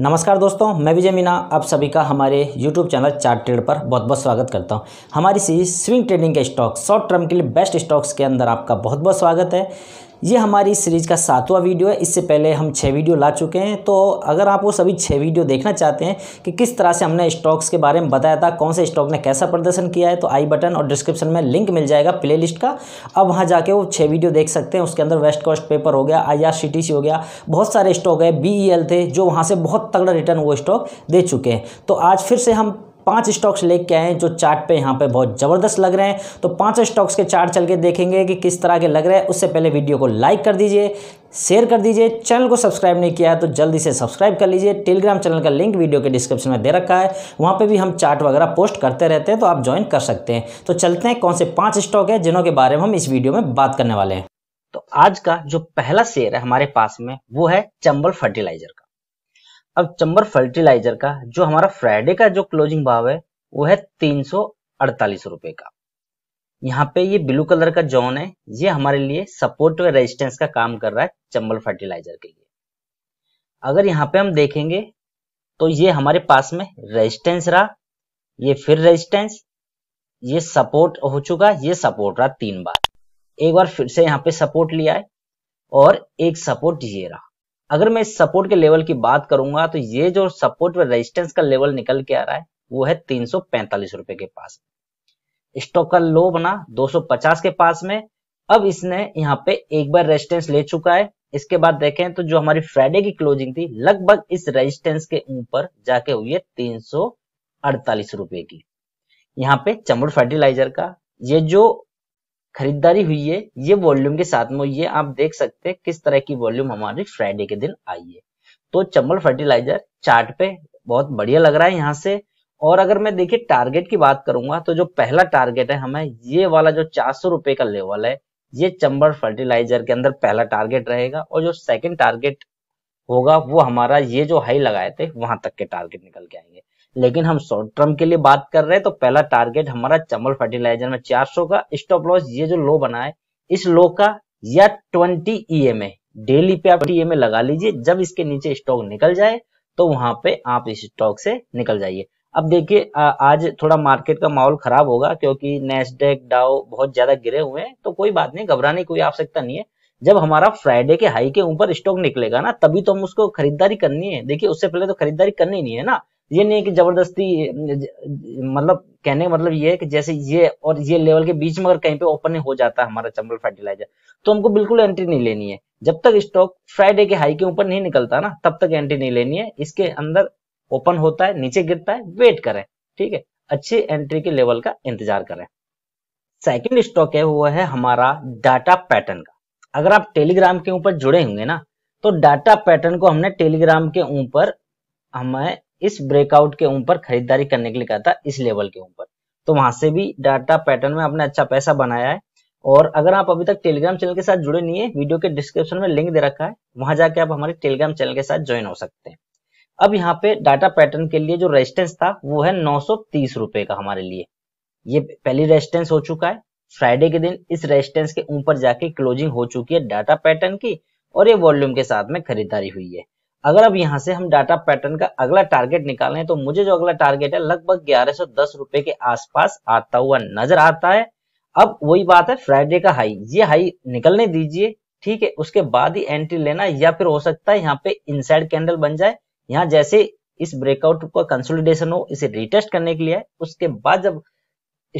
नमस्कार दोस्तों मैं विजय मीना आप सभी का हमारे YouTube चैनल चार्ट ट्रेड पर बहुत बहुत स्वागत करता हूं हमारी सीरीज स्विंग ट्रेडिंग के स्टॉक शॉर्ट टर्म के लिए बेस्ट स्टॉक्स के अंदर आपका बहुत बहुत स्वागत है ये हमारी सीरीज़ का सातवां वीडियो है इससे पहले हम छः वीडियो ला चुके हैं तो अगर आप वो सभी छः वीडियो देखना चाहते हैं कि किस तरह से हमने स्टॉक्स के बारे में बताया था कौन से स्टॉक ने कैसा प्रदर्शन किया है तो आई बटन और डिस्क्रिप्शन में लिंक मिल जाएगा प्ले लिस्ट का अब वहाँ जाके वो छः वीडियो देख सकते हैं उसके अंदर वेस्ट कोस्ट पेपर हो गया आई हो गया बहुत सारे स्टॉक है बी थे जो वहाँ से बहुत तगड़ा रिटर्न वो स्टॉक दे चुके हैं तो आज फिर से हम पांच स्टॉक्स लेके आए हैं जो चार्ट पे यहाँ पे बहुत ज़बरदस्त लग रहे हैं तो पांच स्टॉक्स के चार्ट चल के देखेंगे कि किस तरह के लग रहे हैं उससे पहले वीडियो को लाइक कर दीजिए शेयर कर दीजिए चैनल को सब्सक्राइब नहीं किया है तो जल्दी से सब्सक्राइब कर लीजिए टेलीग्राम चैनल का लिंक वीडियो के डिस्क्रिप्शन में दे रखा है वहाँ पे भी हम चार्ट वगैरह पोस्ट करते रहते हैं तो आप ज्वाइन कर सकते हैं तो चलते हैं कौन से पांच स्टॉक है जिनों के बारे में हम इस वीडियो में बात करने वाले हैं तो आज का जो पहला शेयर है हमारे पास में वो है चंबल फर्टिलाइजर का अब चंबर फर्टिलाइजर का जो हमारा फ्राइडे का जो क्लोजिंग भाव है वो है तीन सौ अड़तालीस रुपए का यहाँ पे ये ब्लू कलर का जोन है ये हमारे लिए सपोर्ट व रेजिस्टेंस का काम कर रहा है चंबल फर्टिलाइजर के लिए अगर यहाँ पे हम देखेंगे तो ये हमारे पास में रेजिस्टेंस रहा ये फिर रेजिस्टेंस ये सपोर्ट हो चुका ये सपोर्ट रहा तीन बार एक बार फिर से यहाँ पे सपोर्ट लिया है और एक सपोर्ट ये रहा अगर मैं इस सपोर्ट के लेवल की बात करूंगा तो ये जो सपोर्ट व रेजिस्टेंस का लेवल निकल के आ रहा है वो है तीन रुपए के पास स्टॉक का लो बना 250 के पास में अब इसने यहाँ पे एक बार रेजिस्टेंस ले चुका है इसके बाद देखें तो जो हमारी फ्राइडे की क्लोजिंग थी लगभग इस रेजिस्टेंस के ऊपर जाके हुई है तीन रुपए की यहाँ पे चमड़ फर्टिलाइजर का ये जो खरीदारी हुई है ये वॉल्यूम के साथ में ये आप देख सकते हैं किस तरह की वॉल्यूम हमारी फ्राइडे के दिन आई है तो चंबल फर्टिलाइजर चार्ट पे बहुत बढ़िया लग रहा है यहाँ से और अगर मैं देखिए टारगेट की बात करूंगा तो जो पहला टारगेट है हमें ये वाला जो चार सौ रुपए का लेवल है ये चंबल फर्टिलाइजर के अंदर पहला टारगेट रहेगा और जो सेकेंड टारगेट होगा वो हमारा ये जो हाई लगाए थे वहां तक के टारगेट निकल के आएंगे लेकिन हम शॉर्ट टर्म के लिए बात कर रहे हैं तो पहला टारगेट हमारा चमल फर्टिलाइजर में 400 का स्टॉप लॉस ये जो लो बना है इस लो का या 20 ई डेली पे आप ई e लगा लीजिए जब इसके नीचे स्टॉक निकल जाए तो वहां पे आप इस स्टॉक से निकल जाइए अब देखिए आज थोड़ा मार्केट का माहौल खराब होगा क्योंकि नेस्डेक डाओ बहुत ज्यादा गिरे हुए हैं तो कोई बात नहीं घबराने की कोई आवश्यकता नहीं है जब हमारा फ्राइडे के हाई के ऊपर स्टॉक निकलेगा ना तभी तो हम उसको खरीदारी करनी है देखिए उससे पहले तो खरीदारी करनी नहीं है ना ये नहीं कि जबरदस्ती मतलब कहने का मतलब ये है कि जैसे ये और ये लेवल के बीच में अगर कहीं पे ओपन हो जाता है हमारा चंबल फर्टिलाइजर तो हमको बिल्कुल एंट्री नहीं लेनी है जब तक स्टॉक फ्राइडे के हाई के ऊपर नहीं निकलता ना तब तक एंट्री नहीं लेनी है इसके अंदर ओपन होता है नीचे गिरता है वेट करें ठीक है अच्छी एंट्री के लेवल का इंतजार करें सेकेंड स्टॉक है वो है हमारा डाटा पैटर्न का अगर आप टेलीग्राम के ऊपर जुड़े होंगे ना तो डाटा पैटर्न को हमने टेलीग्राम के ऊपर हमें इस ब्रेकआउट के ऊपर खरीदारी करने के लिए कहा था इस लेवल के ऊपर तो वहां से भी डाटा पैटर्न में आपने अच्छा पैसा बनाया है और अगर आप अभी तक टेलीग्राम चैनल के साथ जुड़े नहीं है वीडियो के डिस्क्रिप्शन में लिंक दे रखा है वहां जाके आप हमारे टेलीग्राम चैनल के साथ ज्वाइन हो सकते हैं अब यहाँ पे डाटा पैटर्न के लिए जो रेजिस्टेंस था वो है नौ रुपए का हमारे लिए ये पहली रेजिस्टेंस हो चुका है फ्राइडे के दिन इस रेजिस्टेंस के ऊपर जाके क्लोजिंग हो चुकी है डाटा पैटर्न की और ये वॉल्यूम के साथ में खरीदारी हुई है अगर अब यहाँ से हम डाटा पैटर्न का अगला टारगेट निकालें तो मुझे जो अगला टारगेट है लगभग ग्यारह सौ के आसपास आता हुआ नजर आता है अब वही बात है फ्राइडे का हाई ये हाई निकलने दीजिए ठीक है उसके बाद ही एंट्री लेना या फिर हो सकता है यहाँ पे इनसाइड कैंडल बन जाए यहाँ जैसे इस ब्रेकआउट का कंसोलिडेशन हो इसे रिटेस्ट करने के लिए उसके बाद जब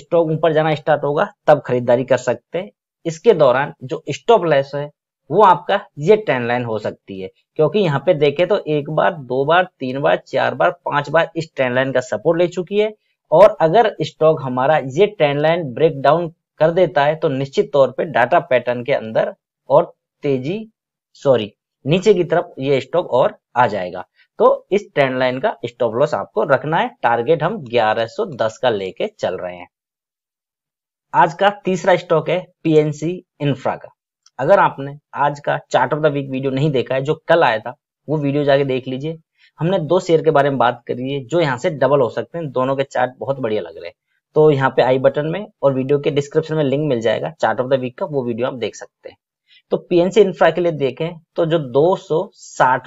स्टॉक ऊपर जाना स्टार्ट होगा तब खरीदारी कर सकते हैं इसके दौरान जो स्टॉप लेस है वो आपका ये ट्रेंड लाइन हो सकती है क्योंकि यहाँ पे देखे तो एक बार दो बार तीन बार चार बार पांच बार इस ट्रेंड लाइन का सपोर्ट ले चुकी है और अगर स्टॉक हमारा ये ट्रेंड लाइन ब्रेक डाउन कर देता है तो निश्चित तौर पे डाटा पैटर्न के अंदर और तेजी सॉरी नीचे की तरफ ये स्टॉक और आ जाएगा तो इस ट्रेंड लाइन का स्टॉप लॉस आपको रखना है टारगेट हम 1110 का लेके चल रहे हैं आज का तीसरा स्टॉक है पीएनसी इंफ्रा का अगर आपने आज का chart of the week video नहीं देखा है जो कल आया था वो वीडियो जाके देख लीजिए हमने दो शेयर के बारे में बात करी है जो यहाँ से डबल हो सकते हैं दोनों के चार्ट बहुत बढ़िया लग रहे हैं तो यहाँ पे आई बटन में और वीडियो के डिस्क्रिप्शन में लिंक मिल जाएगा चार्ट ऑफ द वीक का वो वीडियो आप देख सकते हैं तो पीएनसी इंफ्रा के लिए देखें तो जो दो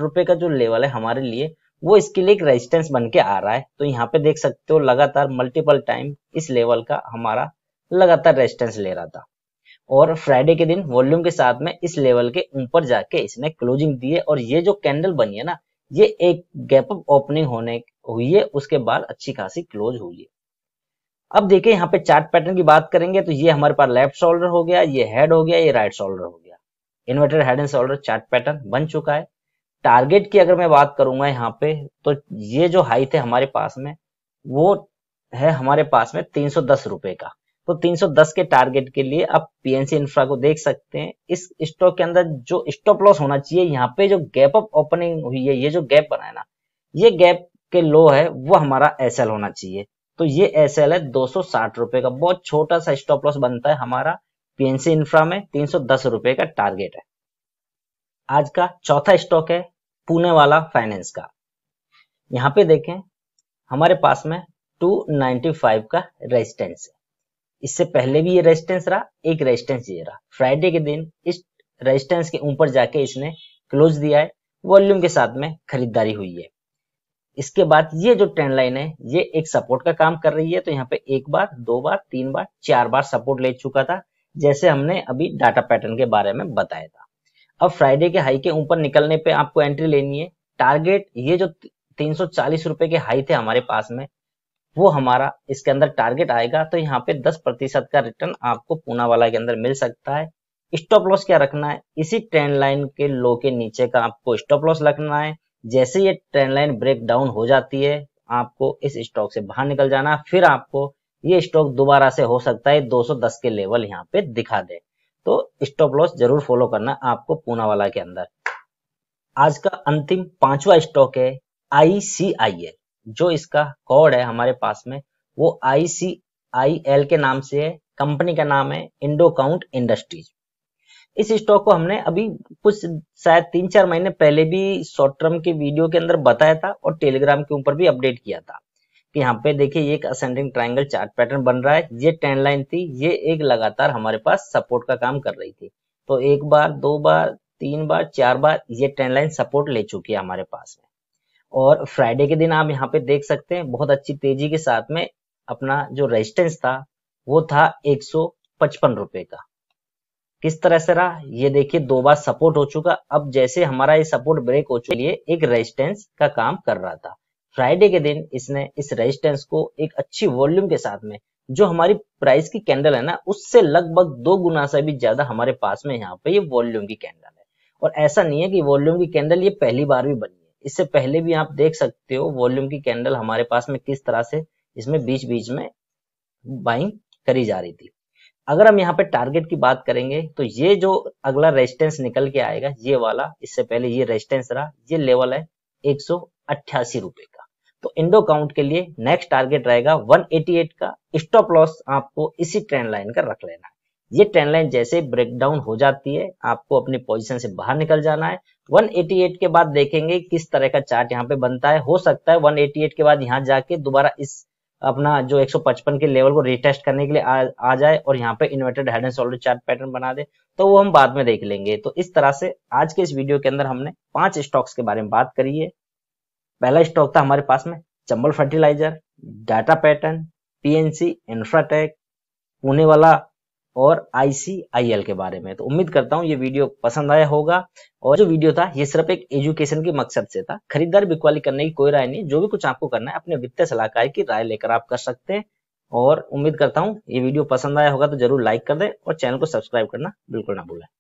रुपए का जो लेवल है हमारे लिए वो इसके लिए एक रेजिस्टेंस बन के आ रहा है तो यहाँ पे देख सकते हो लगातार मल्टीपल टाइम इस लेवल का हमारा लगातार रेजिस्टेंस ले रहा था और फ्राइडे के दिन वॉल्यूम के साथ में इस लेवल के ऊपर जाके इसने क्लोजिंग दी है और ये जो कैंडल बनी है ना ये एक गैप अप ओपनिंग होने हुई है उसके बाद अच्छी खासी क्लोज हुई है अब देखिए यहाँ पे चार्ट पैटर्न की बात करेंगे तो ये हमारे पास लेफ्ट शोल्डर हो गया ये हेड हो गया ये राइट शोल्डर हो गया inverted head and shoulder chart pattern बन चुका है टारगेट की अगर मैं बात करूंगा यहाँ पे तो ये जो हाइट है हमारे पास में वो है हमारे पास में तीन सौ दस रुपए का तो 310 के टारगेट के लिए आप पीएनसी इंफ्रा को देख सकते हैं इस स्टॉक के अंदर जो स्टॉप लॉस होना चाहिए यहाँ पे जो गैप अप ओपनिंग हुई है ये जो गैप बना है ना ये गैप के लो है वो हमारा एस होना चाहिए तो ये एस है दो रुपए का बहुत छोटा सा स्टॉप लॉस बनता है हमारा पीएनसी इंफ्रा में तीन रुपए का टारगेट है आज का चौथा स्टॉक है पुणे वाला फाइनेंस का यहाँ पे देखें हमारे पास में 295 का रेजिस्टेंस है इससे पहले भी ये रेजिस्टेंस रहा एक रेजिस्टेंस ये रहा फ्राइडे के दिन इस रेजिस्टेंस के ऊपर जाके इसने क्लोज दिया है वॉल्यूम के साथ में खरीदारी हुई है इसके बाद ये जो ट्रेंड लाइन है ये एक सपोर्ट का काम कर रही है तो यहाँ पे एक बार दो बार तीन बार चार बार सपोर्ट ले चुका था जैसे हमने अभी डाटा पैटर्न के बारे में बताया था अब फ्राइडे के हाई के ऊपर निकलने पे आपको एंट्री लेनी है टारगेट ये जो तीन सौ के हाई थे हमारे पास में वो हमारा इसके अंदर टारगेट आएगा तो यहाँ पे 10 प्रतिशत का रिटर्न आपको पूना वाला के अंदर मिल सकता है स्टॉप लॉस क्या रखना है इसी ट्रेंड लाइन के लो के नीचे का आपको स्टॉप लॉस रखना है जैसे ये ट्रेंड लाइन ब्रेक डाउन हो जाती है आपको इस स्टॉक से बाहर निकल जाना फिर आपको ये स्टॉक दोबारा से हो सकता है 210 के लेवल यहाँ पे दिखा दे तो स्टॉप लॉस जरूर फॉलो करना आपको पूना वाला के अंदर आज का अंतिम पांचवा स्टॉक है आईसीआईएल जो इसका कोड है हमारे पास में वो आई सी आई एल के नाम से है कंपनी का नाम है इंडोकाउंट इंडस्ट्रीज इस स्टॉक को हमने अभी कुछ शायद तीन चार महीने पहले भी शॉर्ट टर्म के वीडियो के अंदर बताया था और टेलीग्राम के ऊपर भी अपडेट किया था कि यहाँ पे देखिए ये एक असेंडिंग ट्रायंगल चार्ट पैटर्न बन रहा है ये ट्रेंड लाइन थी ये एक लगातार हमारे पास सपोर्ट का काम कर रही थी तो एक बार दो बार तीन बार चार बार ये ट्रेंड लाइन सपोर्ट ले चुकी है हमारे पास में और फ्राइडे के दिन आप यहाँ पे देख सकते हैं बहुत अच्छी तेजी के साथ में अपना जो रेजिस्टेंस था वो था एक रुपए का किस तरह से रहा ये देखिए दो बार सपोर्ट हो चुका अब जैसे हमारा ये सपोर्ट ब्रेक हो चुके लिए एक रेजिस्टेंस का काम कर रहा था फ्राइडे के दिन इसने इस रेजिस्टेंस को एक अच्छी वॉल्यूम के साथ में जो हमारी प्राइस की कैंडल है ना उससे लगभग दो गुना से भी ज्यादा हमारे पास में यहाँ पे ये वॉल्यूम की कैंडल है और ऐसा नहीं है कि वॉल्यूम की कैंडल ये पहली बार भी बनी इससे पहले भी आप देख सकते हो वॉल्यूम की कैंडल हमारे पास में किस तरह से इसमें बीच बीच में बाइंग करी जा रही थी अगर हम यहाँ पे टारगेट की बात करेंगे तो ये जो अगला रेजिस्टेंस निकल के आएगा ये वाला इससे पहले ये रेजिस्टेंस रहा ये लेवल है एक रुपए का तो इंडो काउंट के लिए नेक्स्ट टारगेट रहेगा 188 का स्टॉप लॉस आपको इसी ट्रेंड लाइन का रख लेना है ये ट्रेंड लाइन जैसे ब्रेक डाउन हो जाती है आपको अपनी पोजीशन से बाहर निकल जाना है 188 के बाद देखेंगे किस तरह का चार्ट यहाँ पे बनता है हो सकता है 188 के बाद यहाँ जाके दोबारा इस अपना जो 155 के लेवल को रिटेस्ट करने के लिए आ, आ जाए और यहाँ पे inverted head and shoulder chart pattern बना दे तो वो हम बाद में देख लेंगे तो इस तरह से आज के इस वीडियो के अंदर हमने पांच स्टॉक्स के बारे में बात करी है पहला स्टॉक था हमारे पास में Chambal fertiliser data pattern PNC infratech Pune वाला और आईसीआईएल के बारे में तो उम्मीद करता हूँ ये वीडियो पसंद आया होगा और जो वीडियो था ये सिर्फ एक एजुकेशन के मकसद से था खरीदार बिकवाली करने की कोई राय नहीं जो भी कुछ आपको करना है अपने वित्तीय सलाहकार की राय लेकर आप कर सकते हैं और उम्मीद करता हूँ ये वीडियो पसंद आया होगा तो जरूर लाइक कर दे और चैनल को सब्सक्राइब करना बिल्कुल ना भूलें